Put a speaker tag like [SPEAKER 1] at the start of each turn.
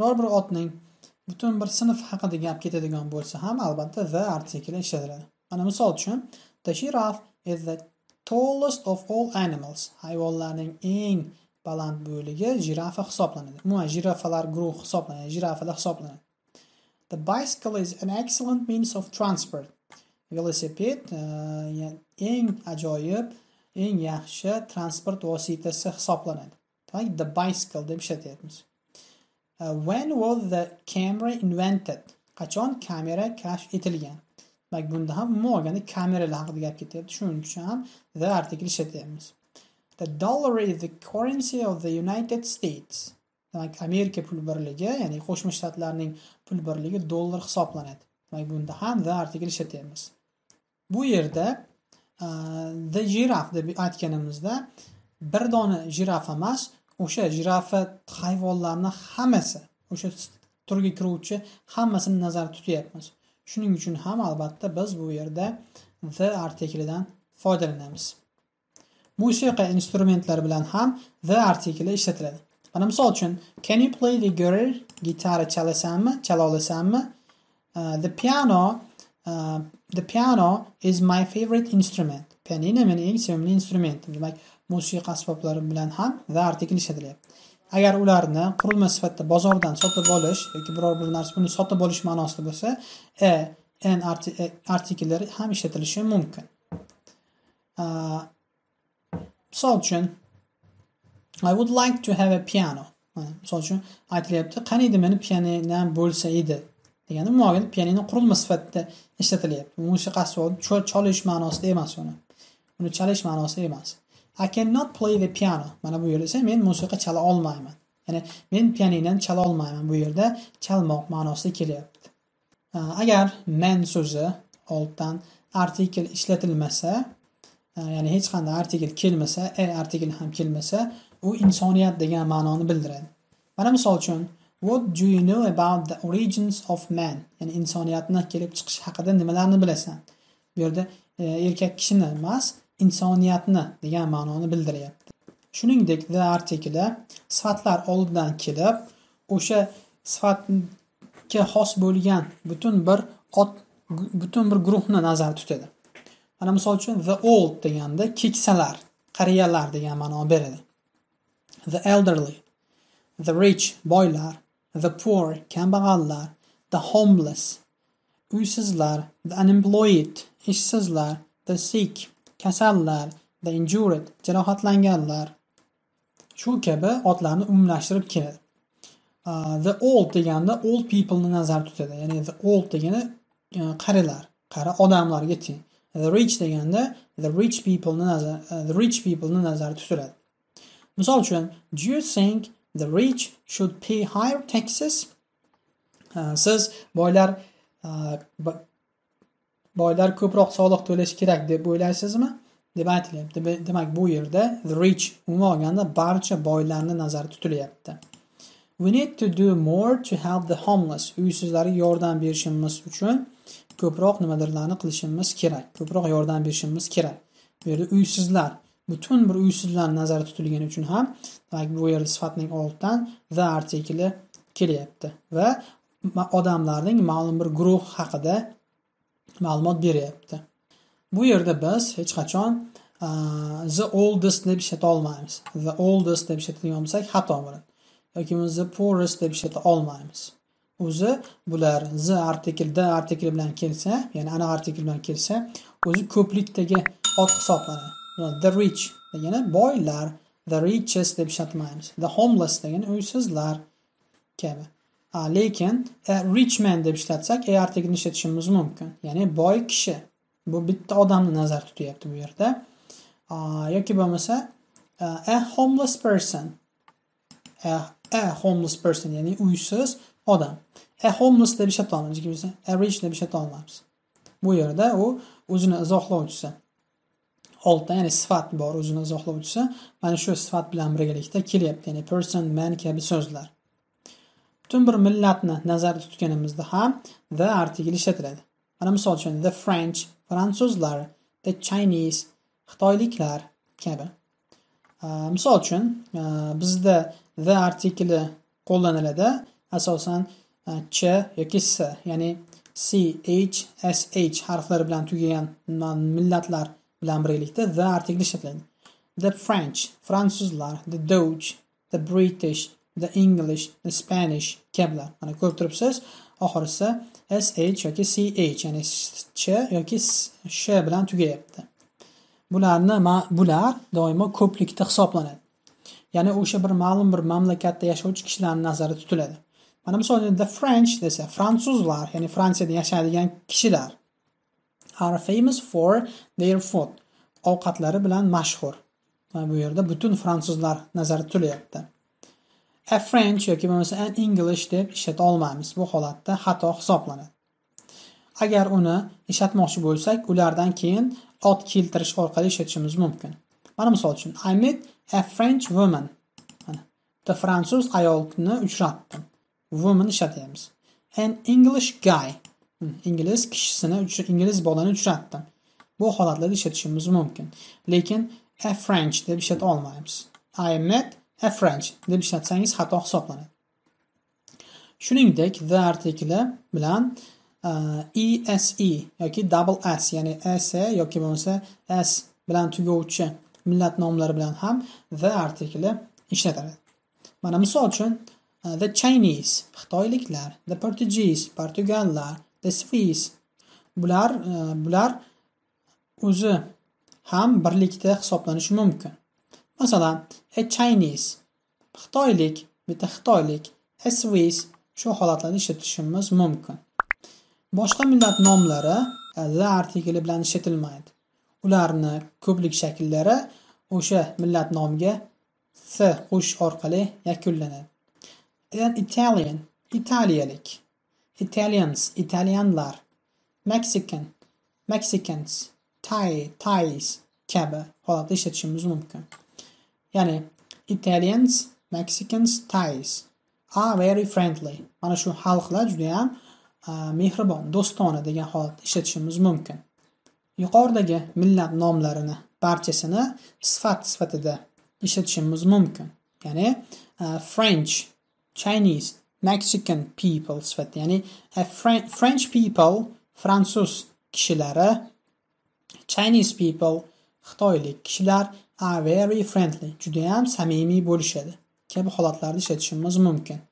[SPEAKER 1] biror bir otning butun bir sinf haqida gap ketadigan bo'lsa ham albatta the artikli ishlatiladi mana misol uchun the giraffe is the tallest of all animals hayvonlarning eng baland bo'yligi jirafa hisoblanadi umuman jirafalar guruhi hisoblanadi jirafalar hisoblanadi the bicycle is an excellent means of transport velosiped e, eng ajoyib eng yaxshi transport vositasi hisoblanadi demak the bicycle deb ishlatyapmiz Uh, when was the camera invented qachon kamera kashf etilgan demak bunda ham umuman olganda kameralar haqida gap ketyapti shuning uchun ham the artikl ishlatyapmiz the dollar is the currency of the united states demak amerika pul birligi ya'ni qo'shma shtatlarning pul birligi dollar hisoblanadi demak bunda ham the artikl ishlatyapmiz bu yerda uh, the jiraf deb aytganimizda bir dona jiraf emas o'sha jirafa hayvonlarni hammasi o'sha turga kiruvchi hammasini nazarda tutyapmiz shuning uchun ham albatta biz bu yerda the artiklidan foydalanamiz musiqa instrumentlari bilan ham the artikli ishlatiladi mana misol uchun can you play the guitar gitara chalasanmi chala olasanmi uh, the piano uh, the piano is my favorite instrument pianino meni eng sevimli instrumentim demak musiqa asboblari bilan ham zar teklif etilyapti agar ularni qurilma sifatida bozordan sotib olish yoki biror bir narsa buni sotib olish ma'nosida bo'lsa e n e, artikllari ham ishlatilishi mumkin misol uchun i would like to have a piano misol uchun aytilyapti qaniydi meni pianinam bo'lsa edi degani umuman pianino qurilma sifatida ishlatilyapti musiqa asbobi cholish ma'nosida emas uni uni chalish ma'nosida emas I cannot play the piano. Mana bu yerda esa men musiqa chala olmayman. Ya'ni men pianinani chala olmayman. Bu yerda chalmoq ma'nosida kelyapti. Agar men so'zi olddan artikel ishlatilmasa, ya'ni hech qanday artikel kelmasa, e artikel ham kelmasa, u insoniyat degan ma'noni bildiradi. Mana misol uchun What do you know about the origins of man? Ya'ni insoniyatni kelib chiqish haqida nimalarni bilasan? Bu yerda e, erkak kishini emas, insoniyatni degan ma'noni bildiryapti shuningdek the artikida sifatlar oldidan kelib o'sha sifatga xos bo'lgan butun bir ot butun bir guruhni nazarda tutadi mana misol uchun the old deganda keksalar qariyalar degan ma'no beradi the elderly the rich boylar the poor kambag'allar the homeless uysizlar the unemployed ishsizlar the sick kasallar the injured jarohatlanganlar shu kabi otlarni umumlashtirib keladi uh, the old deganda old peopleni nazarda tutadi ya'ni the old degani uh, qarilar qari odamlarga teng the rich deganda the rich peopleni nazar uh, the rich peopleni nazarda tutiladi misol uchun do you think the rich should pay higher taxes uh, siz boylar uh, boylar ko'proq soliq to'lashi kerak deb o'ylaysizmi deb aytilyapti demak bu yerda the rich umuman olganda barcha boylarni nazarda tutilyapti we need to do more to help the homeless uysizlarga yordam berishimiz uchun ko'proq nimadirlarni qilishimiz kerak ko'proq yordam berishimiz kerak bu yerda uysizlar butun bir uysizlar nazarda tutilgani uchun ham demak bu yerda sifatning oldidan the artikli kelyapti va odamlarning ma'lum bir guruh haqida ma'lumot beryapti bu yerda biz hech qachon the oldest deb ishlata olmaymiz the oldest deb ishlatadigan bo'lsak xato bo'ladi yoki the poorest deb ishlata olmaymiz o'zi bular the artiklda artikl bilan kelsa ya'ni ana artikl bilan kelsa o'zi ko'plikdagi ot hisoblanadi the rich degani boylar the richest deb ishlatmaymiz the homeless degani uysizlar kabi lekin a e, rich man deb ishlatsak a e, artiklini ishlatishimiz mumkin ya'ni boy kishi bu bitta odamni nazarda tutyapti bu yerda yoki bo'lmasa e, a homeless person a, a homeless person ya'ni uysiz odam a homeless deb ishlata olamiz yoki bo'lmasa a rich deb ishlata bu yerda u o'zini izohlovchisi oltin ya'ni sifat bor o'zini izohlovchisi mana shu sifat bilan birgalikda kelyapti ya'ni person man kabi so'zlar butun bir millatni nazarda tutganimizda ham the artikli ishlatiladi mana misol uchun the french fransuzlar the chinese xitoyliklar kabi misol uchun e, bizda the artikli qo'llaniladi asosan e, ch yoki s ya'ni c h s h harflari bilan tugagan millatlar bilan birgalikda the artikli ishlatiladi the french fransuzlar the dutch the british the english the spanish kabilar mana ko'rib turibsiz oxirgisi sh yoki ch ya'ni ch yoki sh bilan tugayapti bularni bular doimo ko'plikda hisoblanadi ya'ni o'sha bir ma'lum bir mamlakatda yashovchi kishilarni nazarda tutiladi mana misol uchun the french desa fransuzlar ya'ni fransiyada yashaydigan kishilar are famous for their food ovqatlari bilan mashhur mana bu yerda butun fransuzlar nazarda tutilyapti a french yoki bo'lmasa an english deb ishlata olmaymiz bu holatda xato hisoblanadi agar uni ishlatmoqchi bo'lsak ulardan keyin ot keltirish orqali ishlatishimiz mumkin mana misol uchun i met a french woman bitta fransuz ayolni uchratdim woman ishlatyapmiz an english guy hmm, ingliz kishisini ingliz bolani uchratdim bu holatlarda ishlatishimiz mumkin lekin a french deb ishlata olmaymiz i met French deb ishlatsangiz xato hisoblanadi shuningdek the artikli bilan ese e e yoki double s ya'ni se yoki bo'lmasa s bilan tugovchi millat nomlari bilan ham the artikli ishlatiladi mana misol uchun e, the chinese xitoyliklar the portuguese portugallar the swiss bular bular o'zi ham birlikda hisoblanishi mumkin Masalan, a Chinese, xitoylik, bitta xitoylik, a Swiss shu holatlarda ishlatishimiz mumkin. Boshqa millat nomlari la artikli bilan ishlatilmaydi. Ularni ko'plik shakllari o'sha millat nomiga s qo'shish orqali yakunlanadi. Then Italian, Italiyalik, Italians, Italyanlar, Mexican, Mexicans, Thai, Thais kabi holatda ishlatishimiz mumkin. ya'ni Italians, Mexicans, Thais are very friendly. Mana shu xalqlar juda yam mehribon, do'stona degan holatda ishlatishimiz mumkin. Yuqoridagi millat nomlarini barchasini sifat sifatida ishlatishimiz mumkin. Ya'ni French, Chinese, Mexican people sifatida, ya'ni French people fransuz kishilari, Chinese people xitoylik kishilar are very friendly judayam samimiy bo'lishadi kabi holatlarni ishlatishimiz mumkin